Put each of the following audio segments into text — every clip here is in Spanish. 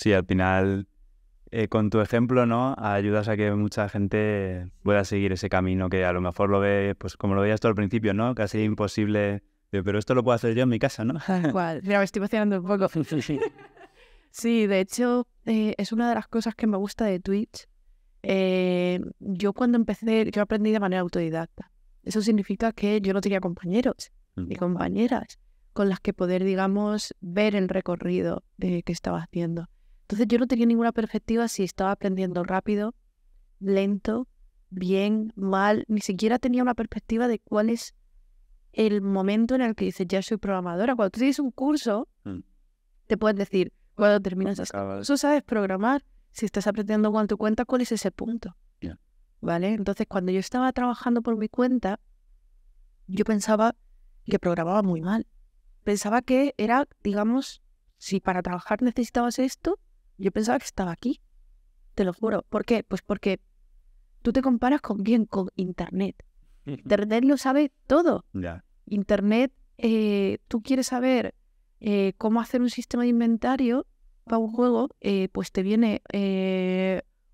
Sí, al final, eh, con tu ejemplo, ¿no? Ayudas a que mucha gente pueda seguir ese camino que a lo mejor lo ve, pues como lo veías tú al principio, ¿no? Casi imposible. Pero esto lo puedo hacer yo en mi casa, ¿no? Igual. Mira, me estoy emocionando un poco. sí, de hecho, eh, es una de las cosas que me gusta de Twitch. Eh, yo cuando empecé, yo aprendí de manera autodidacta. Eso significa que yo no tenía compañeros ni mm. compañeras con las que poder, digamos, ver el recorrido de que estaba haciendo. Entonces yo no tenía ninguna perspectiva si estaba aprendiendo rápido, lento, bien, mal, ni siquiera tenía una perspectiva de cuál es el momento en el que dices, ya soy programadora. Cuando tú tienes un curso, mm. te puedes decir, cuando terminas este Tú sabes programar, si estás aprendiendo con tu cuenta, cuál es ese punto. ¿Vale? Entonces, cuando yo estaba trabajando por mi cuenta, yo pensaba que programaba muy mal. Pensaba que era, digamos, si para trabajar necesitabas esto, yo pensaba que estaba aquí, te lo juro. ¿Por qué? Pues porque tú te comparas con quién, con Internet. Internet lo sabe todo. Internet, eh, tú quieres saber eh, cómo hacer un sistema de inventario para un juego, eh, pues te viene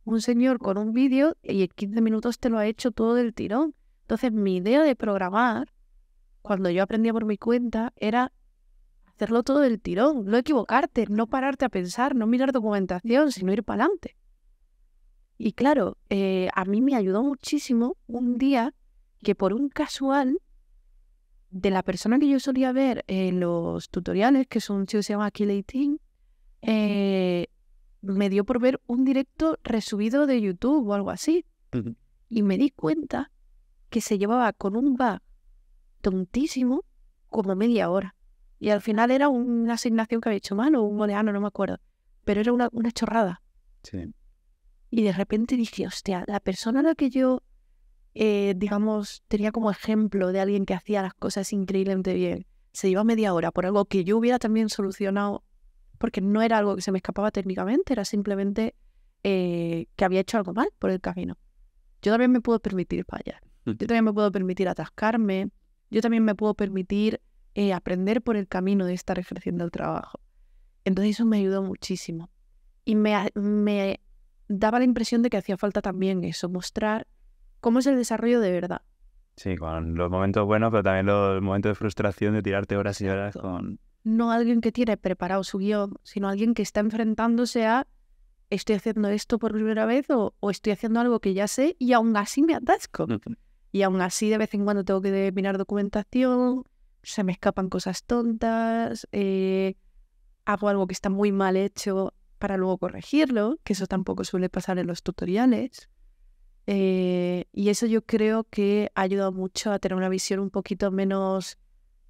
un señor con un vídeo y en 15 minutos te lo ha hecho todo del tirón. Entonces, mi idea de programar, cuando yo aprendía por mi cuenta, era hacerlo todo del tirón, no equivocarte, no pararte a pensar, no mirar documentación, sino ir para adelante. Y claro, eh, a mí me ayudó muchísimo un día que por un casual de la persona que yo solía ver en los tutoriales, que es un chico que se llama eh, me dio por ver un directo resubido de YouTube o algo así. Y me di cuenta que se llevaba con un va tontísimo como media hora. Y al final era una asignación que había hecho mal o un moleano, no me acuerdo. Pero era una, chorrada. Sí. Y de repente dije, hostia, la persona a la que yo, eh, digamos, tenía como ejemplo de alguien que hacía las cosas increíblemente bien, se iba media hora por algo que yo hubiera también solucionado, porque no era algo que se me escapaba técnicamente, era simplemente eh, que había hecho algo mal por el camino. Yo también me puedo permitir fallar. Mm. Yo también me puedo permitir atascarme. Yo también me puedo permitir eh, aprender por el camino de estar ejerciendo el trabajo. Entonces eso me ayudó muchísimo. Y me, daba la impresión de que hacía falta también eso, mostrar cómo es el desarrollo de verdad. Sí, con los momentos buenos, pero también los momentos de frustración de tirarte horas y horas con... No alguien que tiene preparado su guión, sino alguien que está enfrentándose a estoy haciendo esto por primera vez o, estoy haciendo algo que ya sé y aún así me atasco. Y aún así de vez en cuando tengo que mirar documentación, se me escapan cosas tontas, eh, hago algo que está muy mal hecho para luego corregirlo, que eso tampoco suele pasar en los tutoriales. Eh, y eso yo creo que ha ayudado mucho a tener una visión un poquito menos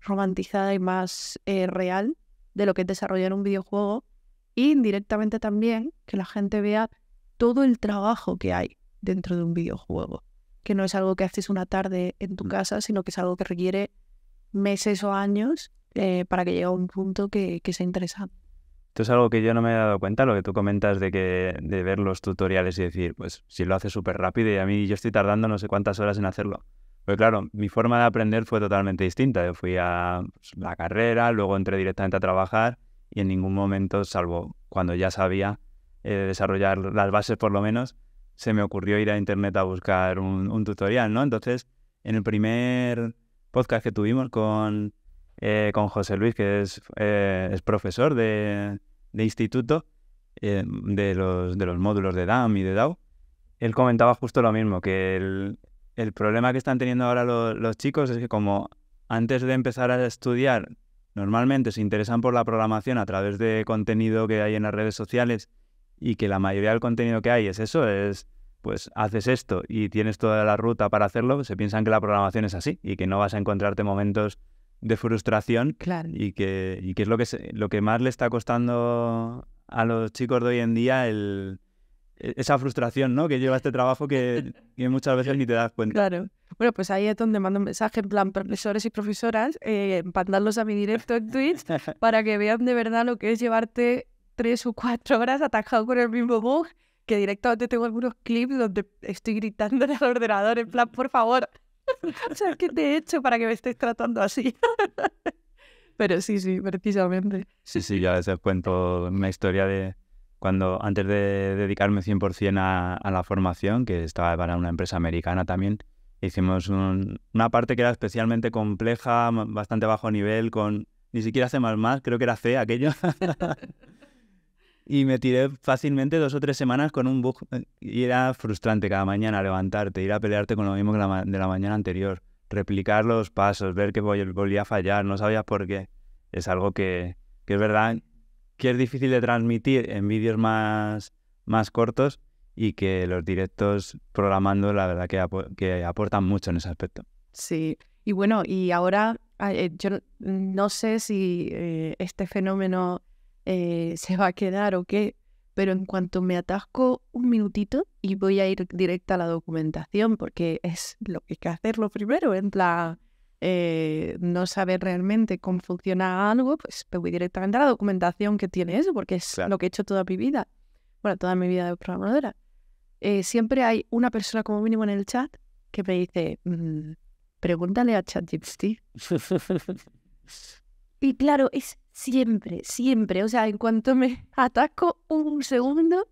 romantizada y más eh, real de lo que es desarrollar un videojuego y indirectamente también que la gente vea todo el trabajo que hay dentro de un videojuego, que no es algo que haces una tarde en tu mm. casa, sino que es algo que requiere meses o años eh, para que llegue a un punto que, que sea interesante. Esto es algo que yo no me he dado cuenta, lo que tú comentas de que de ver los tutoriales y decir, pues si lo hace súper rápido y a mí yo estoy tardando no sé cuántas horas en hacerlo. Pues claro, mi forma de aprender fue totalmente distinta. Yo fui a pues, la carrera, luego entré directamente a trabajar y en ningún momento, salvo cuando ya sabía eh, desarrollar las bases por lo menos, se me ocurrió ir a internet a buscar un, un tutorial, ¿no? Entonces, en el primer podcast que tuvimos con, eh, con José Luis, que es, eh, es profesor de, instituto eh, de, los, módulos de DAM y de DAO, él comentaba justo lo mismo, que el, problema que están teniendo ahora los chicos es que como antes de empezar a estudiar, normalmente se interesan por la programación a través de contenido que hay en las redes sociales y que la mayoría del contenido que hay es eso, es pues haces esto y tienes toda la ruta para hacerlo, se piensan que la programación es así y que no vas a encontrarte momentos de frustración claro. y, que, y es lo que, lo que más le está costando a los chicos de hoy en día el, e, esa frustración ¿no? que lleva este trabajo que, muchas veces ni te das cuenta. Claro. Bueno, pues ahí es donde mando un mensaje en plan profesores y profesoras, eh, a mi directo en Twitch para que vean de verdad lo que es llevarte tres o cuatro horas atajado con el mismo bug que directamente tengo algunos clips donde estoy gritando en el ordenador en plan, por favor, ¿sabes qué te he hecho para que me estés tratando así? Pero sí, sí, precisamente. Sí, sí, yo a veces cuento una historia de cuando antes de dedicarme 100% a, a la formación, que estaba para una empresa americana también, hicimos una parte que era especialmente compleja, bastante bajo nivel, con ni siquiera C++, creo que era C aquello. y me tiré fácilmente dos o tres semanas con un bug. Y era frustrante cada mañana levantarte, ir a pelearte con lo mismo que la de la mañana anterior, replicar los pasos, ver que volvía a fallar, no sabías por qué. Es algo que, es verdad que es difícil de transmitir en vídeos más, más cortos y que los directos programando la verdad que, aportan mucho en ese aspecto. Sí, y bueno, y ahora eh, yo no sé si eh, este fenómeno eh, se va a quedar o qué, pero en cuanto me atasco un minutito y voy a ir directa a la documentación, porque es lo que hay que hacerlo primero, en plan, eh, no saber realmente cómo funciona algo, pues me voy directamente a la documentación que tiene eso, porque es lo que he hecho toda mi vida, bueno, toda mi vida de programadora. Eh, siempre hay una persona como mínimo en el chat que me dice, mm, pregúntale a ChatGPT. y claro, es Siempre, siempre. O sea, en cuanto me atasco un segundo,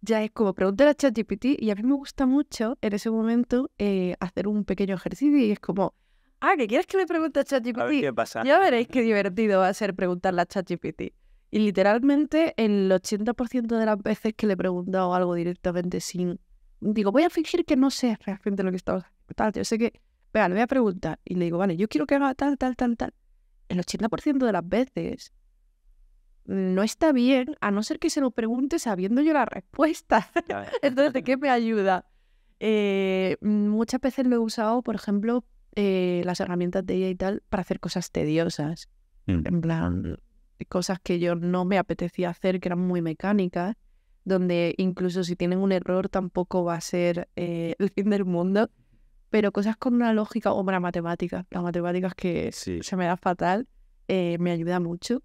ya es como preguntar a ChatGPT y a mí me gusta mucho en ese momento eh, hacer un pequeño ejercicio y es como, ah, ¿qué quieres que le pregunte a ChatGPT? qué pasa. Ya veréis qué divertido va a ser preguntarle a ChatGPT. Y literalmente el 80% de las veces que le he preguntado algo directamente sin... Digo, voy a fingir que no sé realmente lo que estaba haciendo. Yo sé que, vean le voy a preguntar y le digo, vale, yo quiero que haga tal, tal, tal, tal el 80% de las veces no está bien, a no ser que se lo pregunte sabiendo yo la respuesta. Entonces, ¿de qué me ayuda? Eh, muchas veces lo he usado, por ejemplo, eh, las herramientas de ella y tal, para hacer cosas tediosas. Mm. En plan, cosas que yo no me apetecía hacer, que eran muy mecánicas, donde incluso si tienen un error tampoco va a ser eh, el fin del mundo, pero cosas con una lógica o para matemática las matemáticas que se me da fatal, eh, me ayuda mucho.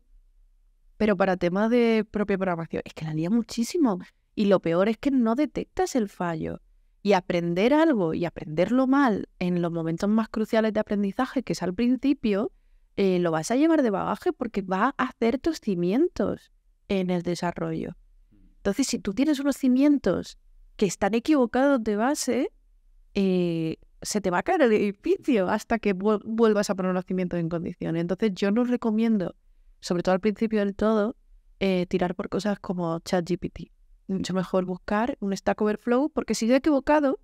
Pero para temas de propia programación, es que la lía muchísimo. Y lo peor es que no detectas el fallo. Y aprender algo y aprenderlo mal en los momentos más cruciales de aprendizaje, que es al principio, eh, lo vas a llevar de bagaje porque va a hacer tus cimientos en el desarrollo. Entonces, si tú tienes unos cimientos que están equivocados de base, eh, se te va a caer el edificio hasta que vuelvas a poner un en condiciones. Entonces yo no recomiendo, sobre todo al principio del todo, eh, tirar por cosas como ChatGPT. Mucho mejor buscar un Stack Overflow, porque si yo he equivocado,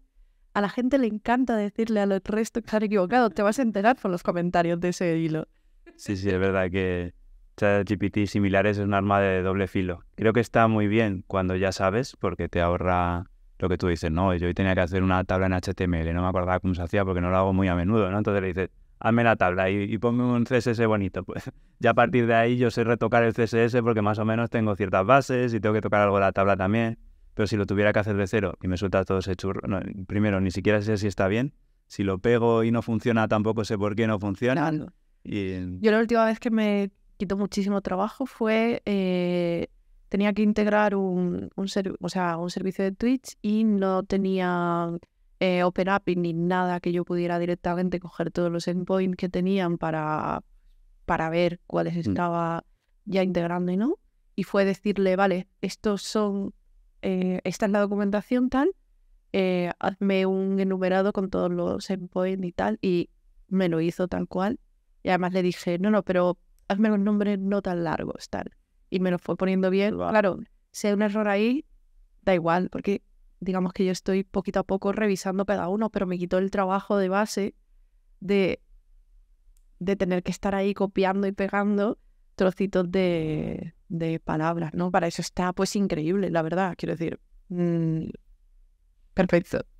a la gente le encanta decirle al resto que están equivocado. Te vas a enterar por los comentarios de ese hilo. Sí, sí, es verdad que ChatGPT similares es un arma de doble filo. Creo que está muy bien cuando ya sabes, porque te ahorra lo que tú dices, no, yo hoy tenía que hacer una tabla en HTML, no me acordaba cómo se hacía porque no lo hago muy a menudo, ¿no? Entonces le dices, hazme la tabla y, ponme un CSS bonito. Pues ya a partir de ahí yo sé retocar el CSS porque más o menos tengo ciertas bases y tengo que tocar algo de la tabla también. Pero si lo tuviera que hacer de cero y me suelta todo ese churro, primero ni siquiera sé si está bien. Si lo pego y no funciona, tampoco sé por qué no funciona. Y... Yo la última vez que me quitó muchísimo trabajo fue eh, tenía que integrar un, o sea, un servicio de Twitch y no tenía eh, Open ni nada que yo pudiera directamente coger todos los endpoints que tenían para, para ver cuáles mm. estaba ya integrando y no. Y fue decirle, vale, estos son, eh, esta es la documentación tal, eh, hazme un enumerado con todos los endpoints y tal. Y me lo hizo tal cual. Y además le dije, no, no, pero hazme los nombres no tan largos, tal y me lo fue poniendo bien. Claro, si hay un error ahí, da igual, porque digamos que yo estoy poquito a poco revisando cada uno, pero me quitó el trabajo de base de, de tener que estar ahí copiando y pegando trocitos de, de palabras, ¿no? Para eso está pues increíble, la verdad, quiero decir. Mm, perfecto.